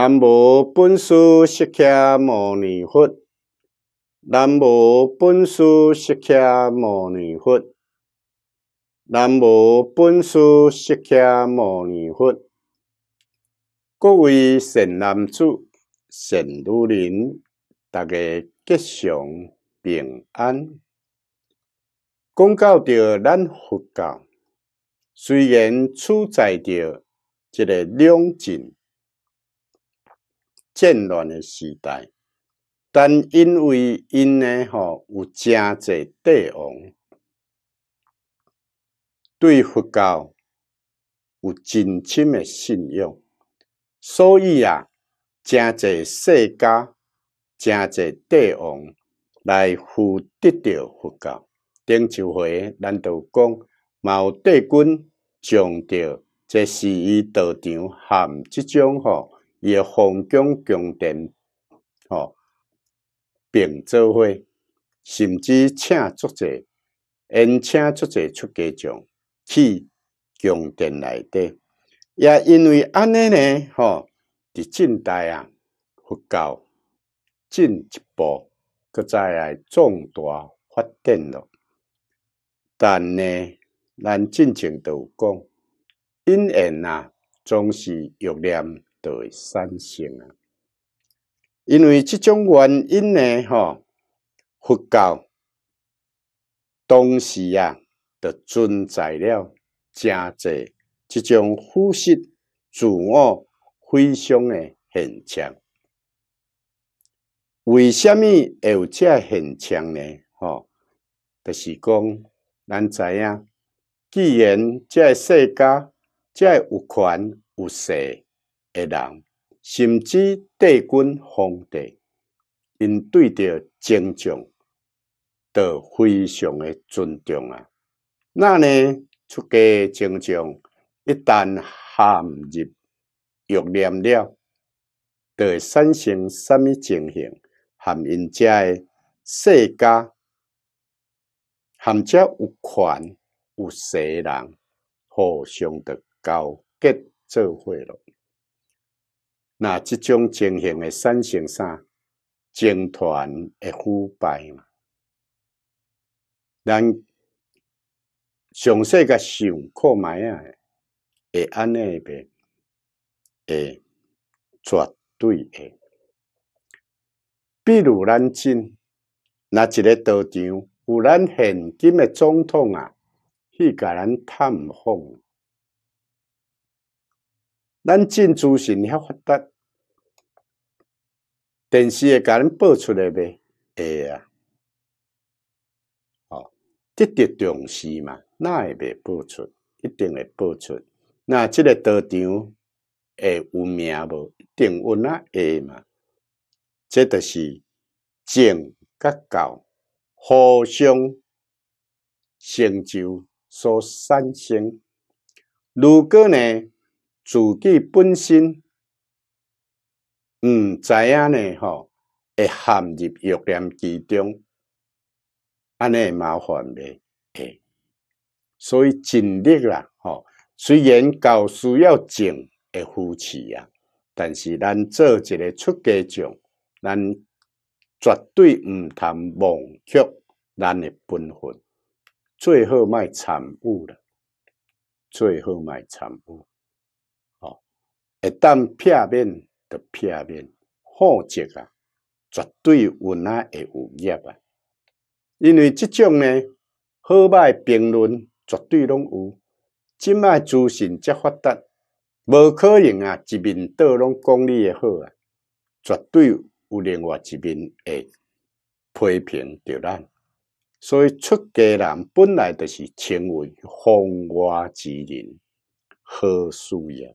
南无本师释迦牟尼佛，南无本师释迦牟尼佛，南无本师释迦牟尼佛。各位善男子、善女人，大家吉祥平安。讲到着咱佛教，虽然处在着一个两净。战乱诶时代，但因为因诶吼有真侪帝王对佛教有真深诶信仰，所以啊，真侪世家、真侪帝王来护持着佛教。顶一回难道讲毛德军讲着这是伊道场含即种吼？伊诶皇宫宫殿，吼，并做伙，甚至请作者，因请作者出家众，去宫殿内底，也因为安尼呢，吼，伫近代啊，佛教进一步，搁再来壮大发展咯。但呢，咱尽情都讲，因缘啊，总是欲念。对三性啊，因为即种原因呢，哈，佛教当时啊，就存在了真济即种忽视、自我非常的现象。为什么有这现象呢？哈，就是讲咱知影，既然个世即个有权有势。诶，人甚至帝君皇帝，因对着尊长都非常诶尊重啊。那呢，出家尊长一旦陷入欲念了，就会产生什么情形？含因遮诶世家，含遮有权有势人互相的勾结做伙了。那即种情形的三乘三政团的腐败嘛，咱详细甲想，看埋啊，会安尼边，会绝对会。比如咱今，那一个道场有咱现今诶总统啊，去甲咱探访。咱今资讯遐发达。电视会甲恁报出来呗？会啊。好，这得重视嘛，那会袂报出，一定会报出。那即个道场会有名无一定有那会嘛，这著是正甲教互相成就所产生。如果呢，自己本身，毋知影呢？吼，会陷入欲念之中，安尼会麻烦未？哎，所以尽力啦，吼。虽然教需要静，会扶持啊，但是咱做一个出家众，咱绝对毋通忘却咱诶本分，最好卖参悟啦。最好卖参悟，吼，一旦片面。的片面，或者啊，绝对有那会有业啊，因为即种呢，好歹评论绝对拢有。即卖资讯遮发达，无可能啊，一面倒拢讲你诶好啊，绝对有另外一面会批评着咱。所以出家人本来就是称为风外之人，何需要。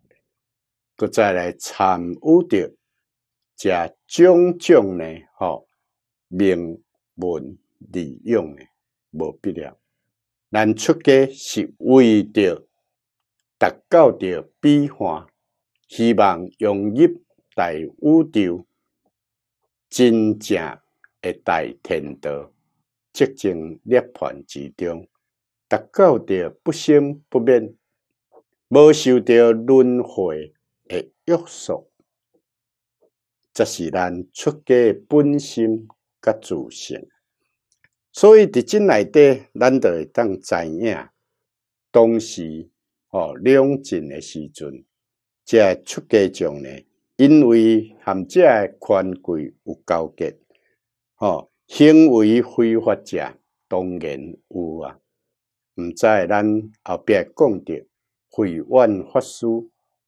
搁再来参悟着，遮种种呢，吼，名闻利用呢，无必要。咱出家是为着达到着彼岸，希望融入大宇宙，真正诶大天道，寂静涅槃之中，达到着不生不灭，无受着轮回。诶，约束，则是咱出家本心甲自信，所以伫即内底，咱就会当知影，当时吼两尽的时阵，即出家众呢，因为含即个权贵有交集，吼行为非法者，当然有啊，毋知咱后壁讲着慧远法师。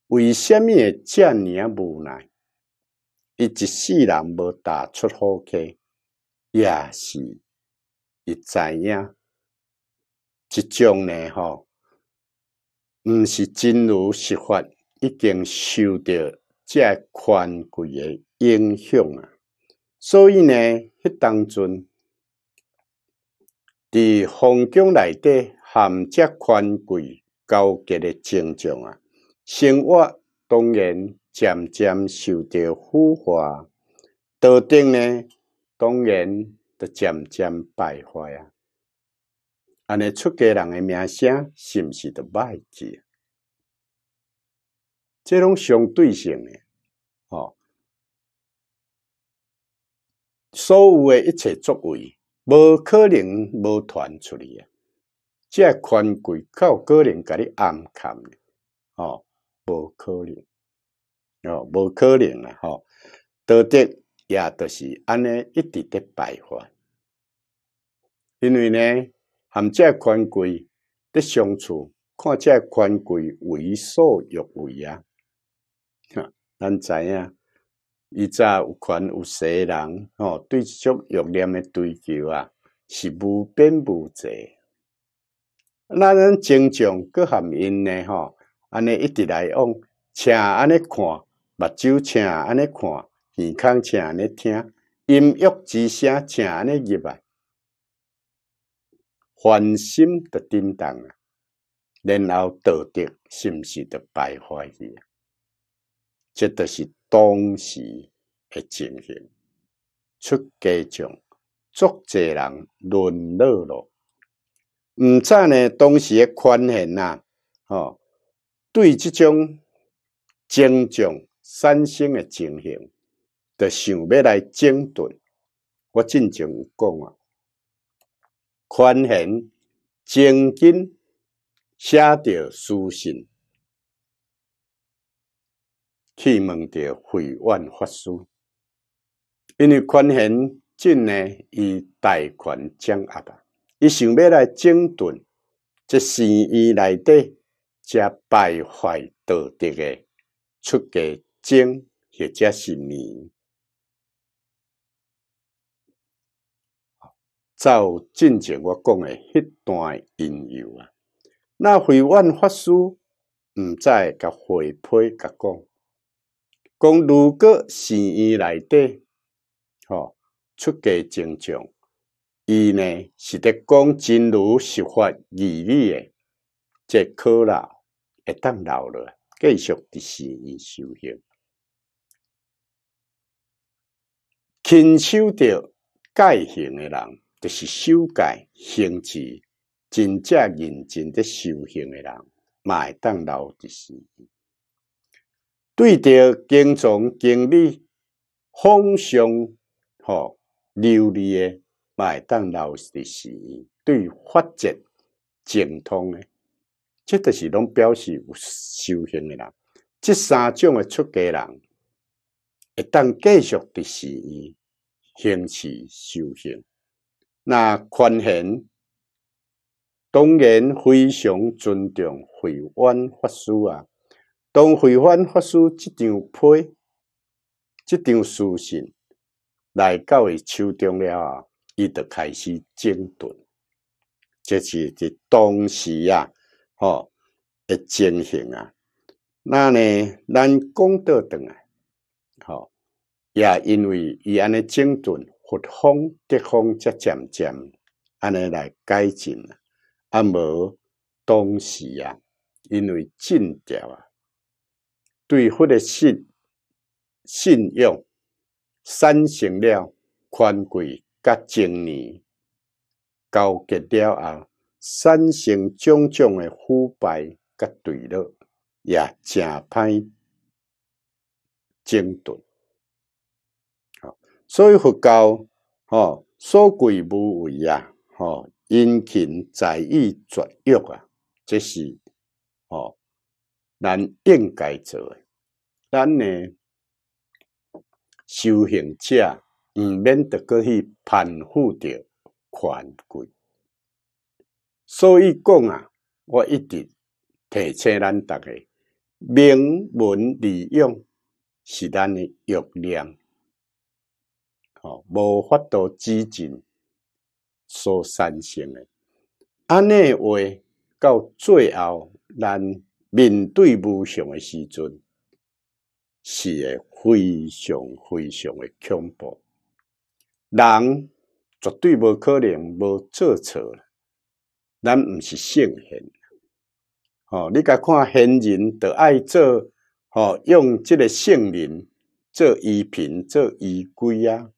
为虾米会遮尔啊无奈？伊一世人无踏出好气，也是伊知影。即种呢吼，毋是真如实法，已经受着遮宽贵诶影响啊。所以呢，迄当中伫风景内底含遮宽贵交界诶正象啊。生活当然渐渐受到腐化，道德呢当然就渐渐败坏啊！安尼出家人诶名声是毋是就歹去？这拢相对性诶哦，所有诶一切作为，无可能无传出去啊！即个权贵靠个人家你暗藏，吼、哦。无可能哦，无可能啊！吼，道德也著是安尼，一直伫败坏。因为呢，含这权贵伫相处，看这权贵为所欲为啊！哈，咱知影。伊早有权有势诶人，吼，对即种欲念诶追求啊，是无边无际。那人尊重各含因呢，吼。安尼一直来往，请安尼看，目睭请安尼看，耳孔请安尼听，音乐之声请安尼入来，烦心得叮当啊，然后道德是毋是得败坏去啊，这都是当时的情形，出家种足济人沦落咯。毋早呢，当时宽限呐，哦。对即种精进、产生诶情形，着想要来整顿。我前有讲啊，宽限精进，写著书信去问著会完法师。因为宽限真呢，伊贷款掌握啊，伊想要来整顿这寺院内底。则败坏道德诶，出家僧，或者是尼，照正解我讲诶迄段因由啊，那回愿法师毋再甲回批甲讲，讲如果寺院内底，吼出家僧众，伊呢是伫讲真如实法义理诶，即可啦。会当老了，继续伫寺院修行。肯手着戒行的人，就是修改心志、真正认真伫修行的人，麦当老的是。对着经常经历风霜和流离的，麦当老的是。对发展精通的。这著是拢表示有修行的人，这三种诶出家人，一旦继续伫是伊行事修行，那宽限当然非常尊重慧远法师啊。当慧远法师这张批、这张书信来到伊手中了啊，伊著开始整顿，即是伫当时啊。好，诶精行啊，那呢，咱讲倒等来，好，也因为伊安尼精顿，佛方德方则渐渐安尼来改进啊，啊无当时啊，因为进掉啊，对佛的信信仰产生了宽贵甲正念，交结了后。三省种种诶腐败甲对落，也正歹整顿。所以佛教，吼所贵无为啊，吼因勤在于节约，啊，这是吼咱应该做诶。咱呢修行者，毋免得过去攀附着权贵。所以讲啊，我一直提醒咱大家，明文利用是咱的欲望，吼，无法度止尽所产生的。尼那话到最后，咱面对无常的时阵，是会非常非常的恐怖。人绝对无可能无做错。咱毋是性善，哦，你甲看贤人就爱做，哦，用即个性灵做衣品，做衣规啊，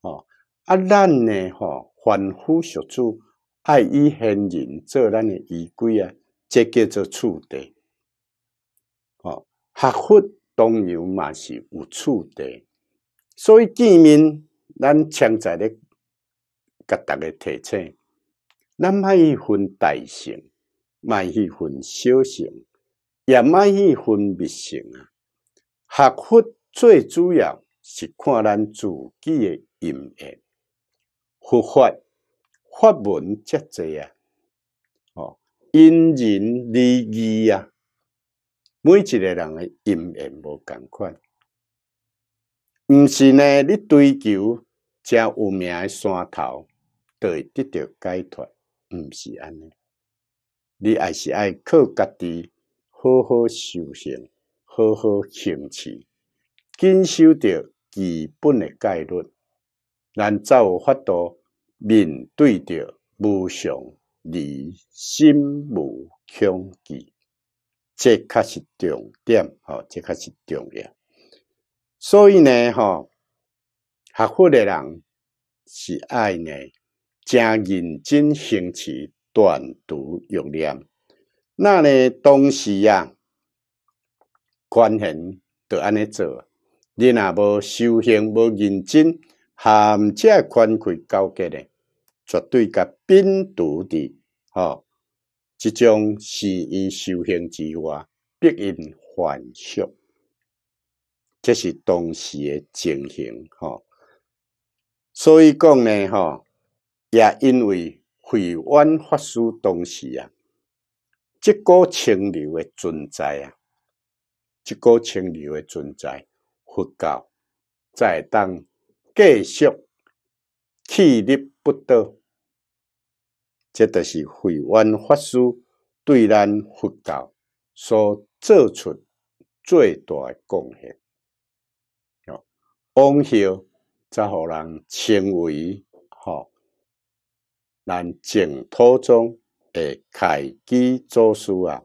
哦，啊，咱呢，哦，凡夫俗子爱以贤人做咱的衣规啊，这叫做处德，哦，学佛当牛嘛是有处地，所以见面咱常在咧，甲逐个提醒。咱卖去分大善，卖去分小善，也卖去分密善啊！学佛最主要是看咱自己的因缘，佛法法门遮济啊！哦，因人而异啊，每一个人的因缘无同款。毋是呢？你追求较有名的山头，会得到解脱。毋是安尼，你也是爱靠家己好好修行，好好行持，坚守着基本诶戒律，咱才有法度面对着无常而心无恐惧，这才是重点，好，这才是重要。所以呢，哈，学佛的人是爱呢，正认真行持断除欲念，那呢，当时啊，关行著安尼做，你若无修行无认真，含这宽开交结咧，绝对甲病毒的吼，即种是伊修行之外，必因犯俗，这是当时诶情形吼。所以讲呢吼。也因为慧远法师当时啊，即股清流诶存在啊，即股清流诶存在，佛教在当继续气力不倒，这著是慧远法师对咱佛教所做出最大诶贡献。往后则互人称为。咱净土中诶，开基祖师啊，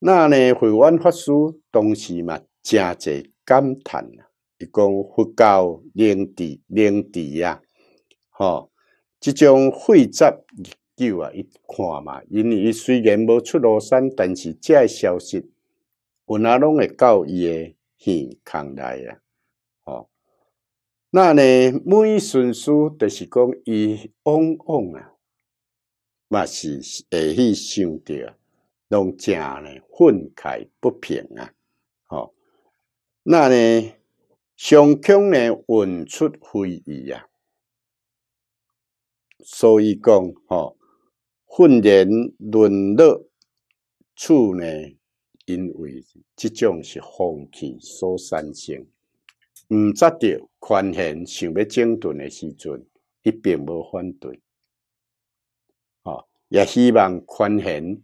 那呢，慧远法师当时嘛，真侪感叹啊，伊讲佛教灵智灵智啊，吼，即种会日久啊，一看嘛，因为伊虽然无出庐山，但是遮消息，有那拢会到伊诶耳腔内啊。那呢，每顺书就是讲，伊往往啊，嘛是会去想着拢正呢愤慨不平啊。吼，那呢，上空呢，运出非议啊，所以讲，吼，混然沦落处呢，因为即种是风气所产生。毋得着宽限，想要整顿诶时阵，伊并无反对，吼，也希望宽限，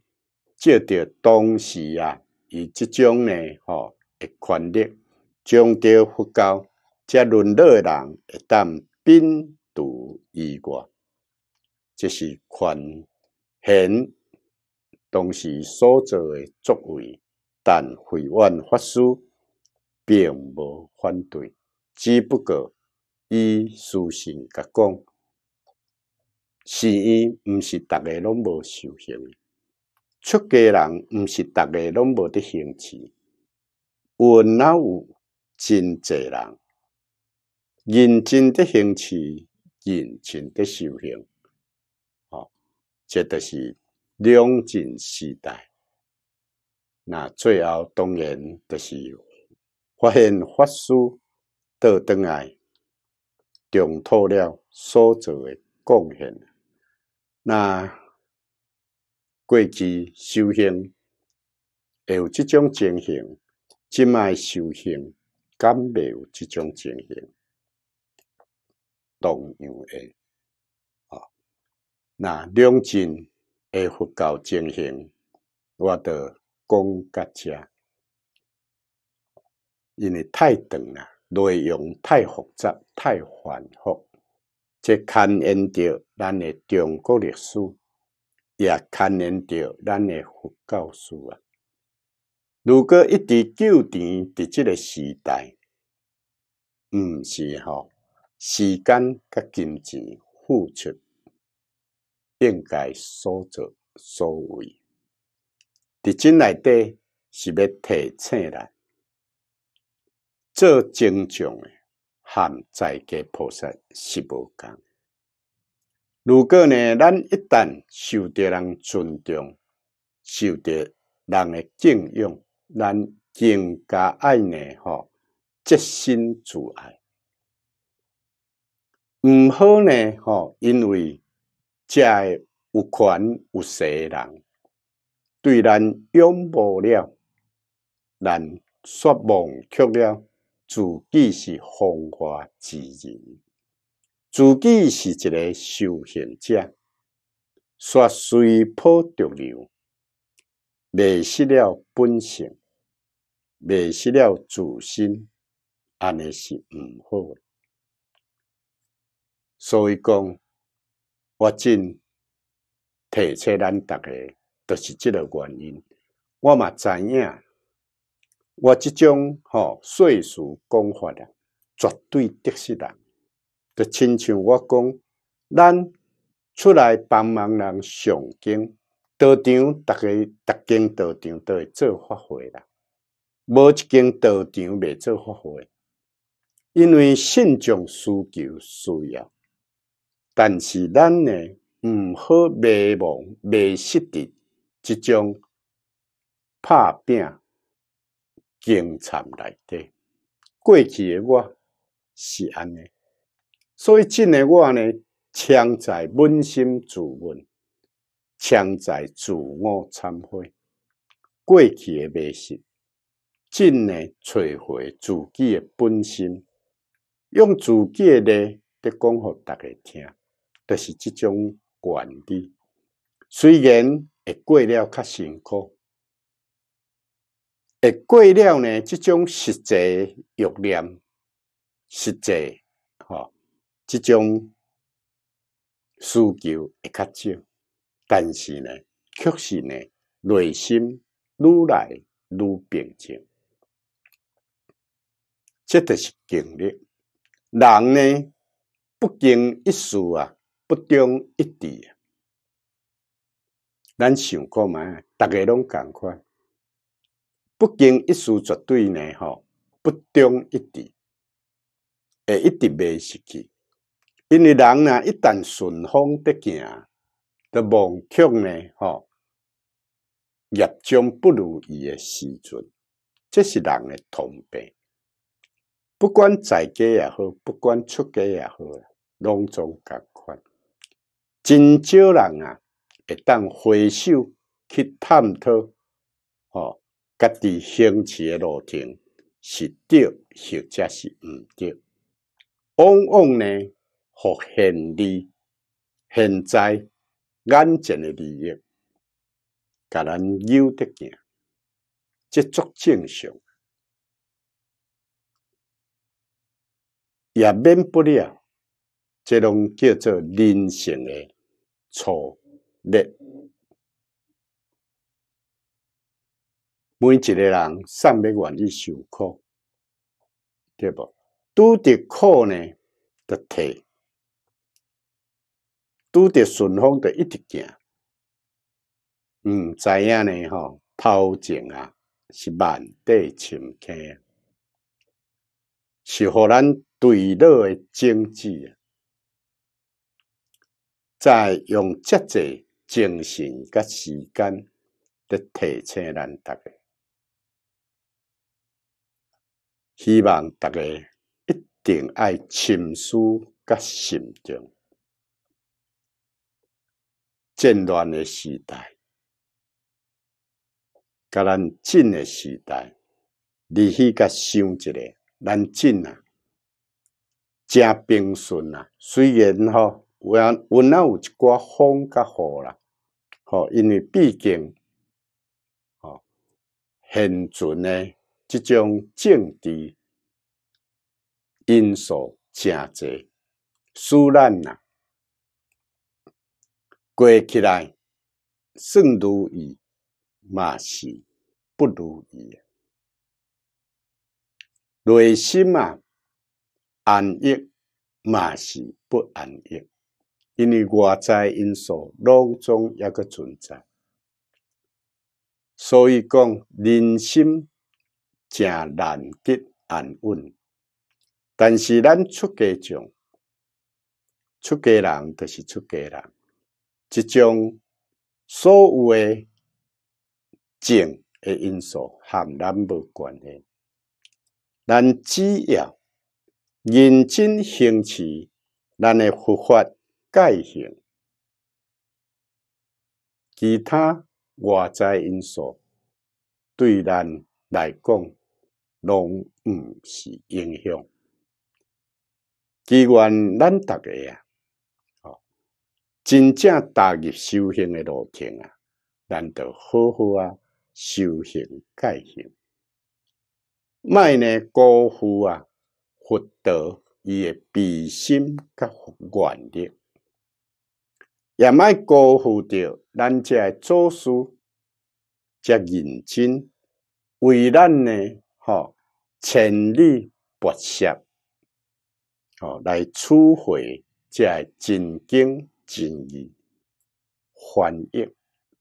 借着当时啊，以即种呢吼诶权力，将着佛教，加论乐人，一旦兵独异过，这是宽限，当时所做诶作为，但悔愿法师。并无反对，只不过伊私心甲讲，是伊毋是逐个拢无修行，出家人毋是逐个拢无得兴趣，我那有真济人认真伫兴趣，认真伫修行，哦，这著是两晋时代。那最后当然著是。发现法师倒转来，重托了所做诶贡献。那过去修行会有即种情形，即卖修行敢未有即种情形？同样诶，啊，那两进会佛教精神，我著讲甲遮。因为太长了，内容太复杂，太繁复。这牵连到咱的中国历史，也牵连到咱的佛教史啊。如果一直纠缠伫即个时代，毋是吼，时间甲金钱付出，应该所作所为。伫真内底是要提醒啦。做尊重诶，和在家菩萨是无共。如果呢，咱一旦受到人尊重，受到人诶敬仰，咱更加爱呢吼，洁心自爱。毋好呢吼，因为遮诶有权有势诶人对咱拥无了，咱失望却了。自己是风化之人，自己是一个修行者，却随波逐流，迷失了本性，迷失了自心，安尼是毋好。所以讲，我真提出咱逐个，都是即个原因，我嘛知影。我即种吼岁数讲法啊，绝对得失啦。就亲像我讲，咱出来帮忙人上经道场，逐个逐间道场都会做发挥啦。无一间道场未做发挥，因为信众需求需要。但是咱呢，毋好迷惘、迷失的即种拍拼。经常来底。过去的我是安尼，所以真的我呢，常在扪心自问，常在自我忏悔，过去的未是，真呢找回自己的本心，用自己咧得讲给大家听，就是这种管理，虽然会过了较辛苦。会过了呢，即种实际欲念、实际哈，这种需求会较少，但是呢，确实呢，内心愈来愈平静。这都是经历。人呢，不经一术啊，不精一地啊。咱想看吗？逐个拢共款。不经一事，绝对呢，吼不中一滴，会一直未失去，因为人呢，一旦顺风得行，的忘却呢，吼，业终不如意的时阵，这是人的通病。不管在家也好，不管出家也好，拢总甲款，真少人啊，会当回首去探讨，吼。家己行持诶路径是对，或者是毋对，往往呢，互现利、现在、眼前诶利益，甲咱有得行，即足正常，也免不了这拢叫做人性诶错劣。每一个人尚袂愿意受苦，对不？拄着苦呢，得提，拄着顺风的一直行。嗯，知影呢？吼，陶情啊，是万底深开是互咱对乐的经济啊，在用节制精神甲时间的提升，咱达个。希望大家一定爱深思甲慎重。战乱的时代，甲咱进的时代，你去甲想一下，咱进啊，正平顺啊。虽然吼，我我那有一寡风甲雨啦，吼，因为毕竟，吼现存呢。即种政治因素真多，使咱呐过起来，算如意嘛是不如意；内心啊安逸嘛是不安逸，因为外在因素拢总抑个存在，所以讲人心。正难得安稳，但是咱出家众、出家人，就是出家人，即种所有诶情诶因素，含咱无关系。咱只要认真行持，咱诶佛法戒行，其他外在因素对咱来讲，拢毋是英雄，既然咱大家啊，哦，真正踏入修行的路径啊，咱著好好啊修行戒行，卖呢辜负啊，福德诶比心甲远力，也卖辜负着咱诶做事遮认真，为咱呢，吼。千里跋涉，哦，来取回这真经真义，翻译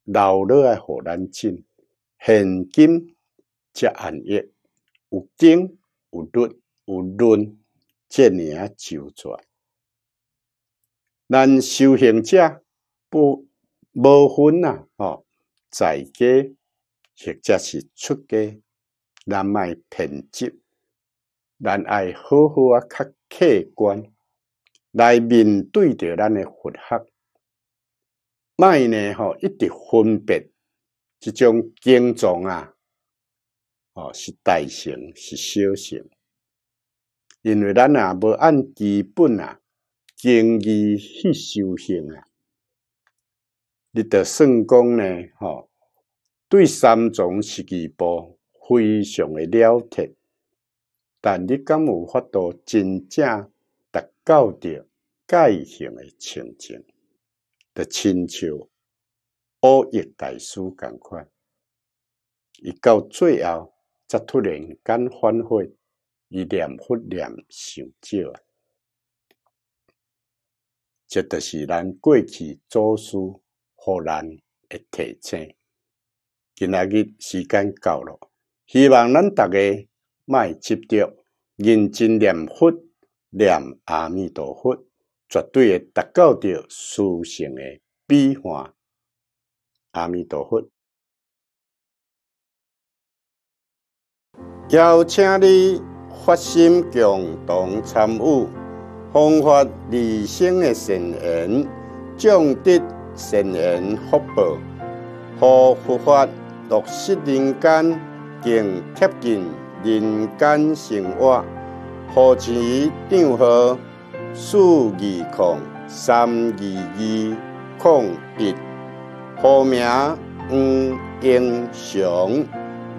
老乐诶河南人，现今这安逸，有经有律有论，千年周全。咱修行者不无分啊，哦，在家或者是出家。咱卖评值，咱爱好好啊，较客观来面对着咱诶佛学，卖呢吼，一直分别一种经藏啊，哦，是大乘，是小乘，因为咱啊，无按基本啊，经义去修行啊，你着算讲呢，吼，对三种是几波？非常诶了脱，但你敢有法度真正达到着界行诶清净？著亲像奥义大师共款，一到最后则突然间反悔，以念佛念上少啊，即著是咱过去做事互咱诶提醒。今仔日时间到咯。希望咱大家卖执着，认真念佛，念阿弥陀佛，绝对会达到着殊胜的彼岸。阿弥陀佛！邀请你发心共同参与，弘法二生的圣言，种得圣言福报，护佛法落实人间。更贴近人间生活，户籍字号四二零三二二零一，户名黄英雄，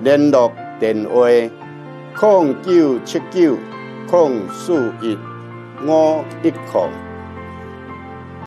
联络电话零九七九零四一五一零。